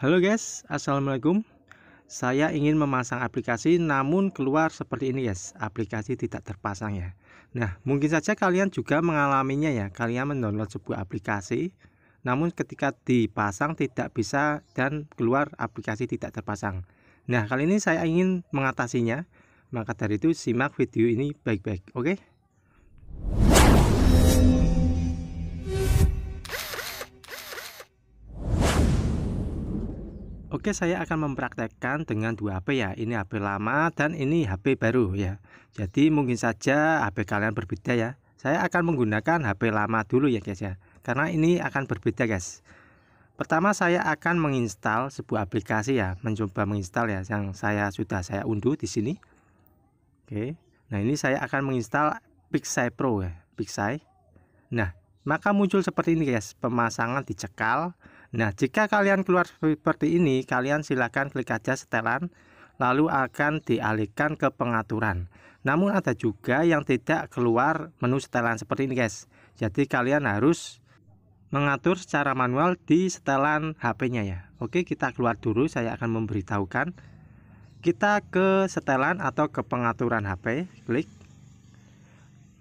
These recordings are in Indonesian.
Halo guys, Assalamualaikum Saya ingin memasang aplikasi namun keluar seperti ini guys Aplikasi tidak terpasang ya Nah mungkin saja kalian juga mengalaminya ya Kalian mendownload sebuah aplikasi Namun ketika dipasang tidak bisa dan keluar aplikasi tidak terpasang Nah kali ini saya ingin mengatasinya Maka dari itu simak video ini baik-baik oke okay? Oke, saya akan mempraktekkan dengan dua HP ya. Ini HP lama dan ini HP baru ya. Jadi mungkin saja HP kalian berbeda ya. Saya akan menggunakan HP lama dulu ya guys ya. Karena ini akan berbeda guys. Pertama saya akan menginstal sebuah aplikasi ya, mencoba menginstal ya yang saya sudah saya unduh di sini. Oke. Nah, ini saya akan menginstal Pixai Pro ya, Pixai. Nah, maka muncul seperti ini guys, pemasangan dicekal Nah, jika kalian keluar seperti ini, kalian silakan klik aja setelan, lalu akan dialihkan ke pengaturan. Namun ada juga yang tidak keluar menu setelan seperti ini, guys. Jadi kalian harus mengatur secara manual di setelan HP-nya ya. Oke, kita keluar dulu, saya akan memberitahukan. Kita ke setelan atau ke pengaturan HP, klik.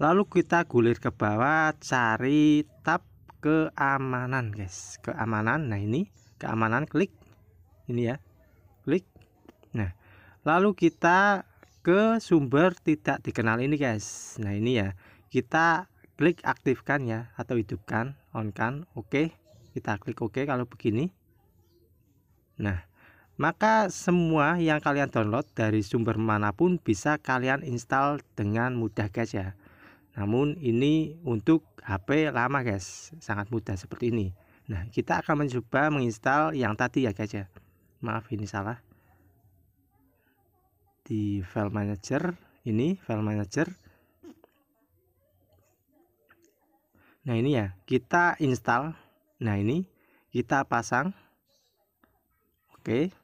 Lalu kita gulir ke bawah, cari tab keamanan guys keamanan nah ini keamanan klik ini ya klik nah lalu kita ke sumber tidak dikenal ini guys nah ini ya kita klik aktifkan ya atau hidupkan on kan oke okay. kita klik oke okay kalau begini nah maka semua yang kalian download dari sumber manapun bisa kalian install dengan mudah guys ya namun ini untuk HP lama guys, sangat mudah seperti ini. Nah, kita akan mencoba menginstal yang tadi ya guys ya. Maaf ini salah. Di file manager, ini file manager. Nah, ini ya, kita install. Nah, ini kita pasang. Oke.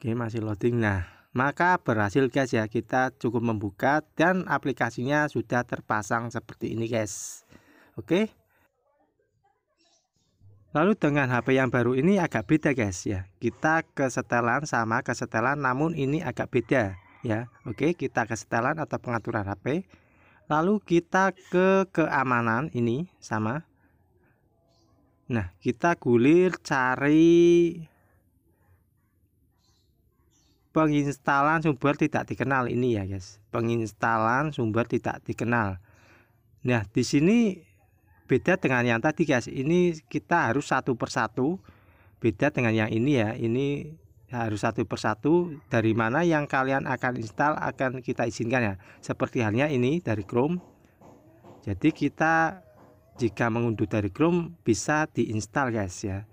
Oke, masih loading. Nah, maka berhasil guys ya kita cukup membuka dan aplikasinya sudah terpasang seperti ini guys oke lalu dengan HP yang baru ini agak beda guys ya kita ke setelan sama ke setelan, namun ini agak beda ya oke kita ke setelan atau pengaturan HP lalu kita ke keamanan ini sama nah kita gulir cari penginstalan sumber tidak dikenal ini ya guys penginstalan sumber tidak dikenal nah di sini beda dengan yang tadi guys ini kita harus satu persatu beda dengan yang ini ya ini harus satu persatu dari mana yang kalian akan install akan kita izinkan ya seperti halnya ini dari Chrome jadi kita jika mengunduh dari Chrome bisa diinstal guys ya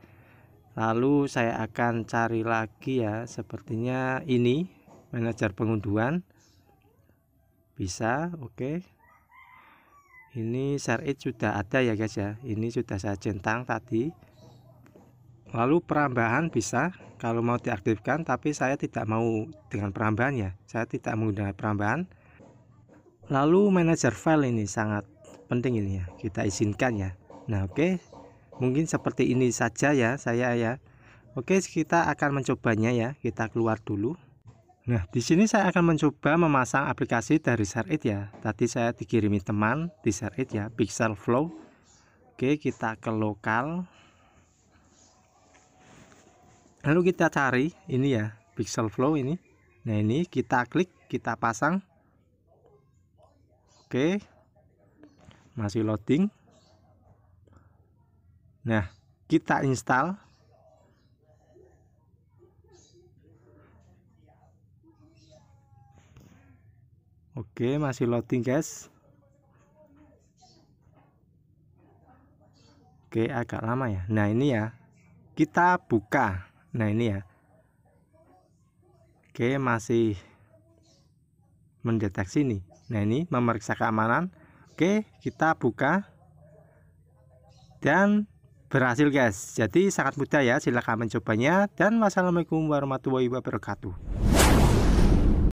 lalu saya akan cari lagi ya sepertinya ini manajer pengunduhan bisa oke okay. ini share it sudah ada ya guys ya ini sudah saya centang tadi lalu perambahan bisa kalau mau diaktifkan tapi saya tidak mau dengan perambahan ya saya tidak menggunakan perambahan lalu manajer file ini sangat penting ini ya kita izinkan ya nah oke okay mungkin seperti ini saja ya saya ya Oke kita akan mencobanya ya kita keluar dulu Nah di sini saya akan mencoba memasang aplikasi dari ShareIt ya tadi saya dikirimi teman di ShareIt ya Pixel Flow Oke kita ke lokal lalu kita cari ini ya Pixel Flow ini Nah ini kita klik kita pasang Oke masih loading Nah, kita install Oke, masih loading, guys. Oke, agak lama ya. Nah, ini ya. Kita buka. Nah, ini ya. Oke, masih mendeteksi nih. Nah, ini memeriksa keamanan. Oke, kita buka. Dan Berhasil guys, jadi sangat mudah ya silahkan mencobanya dan wassalamualaikum warahmatullahi wabarakatuh.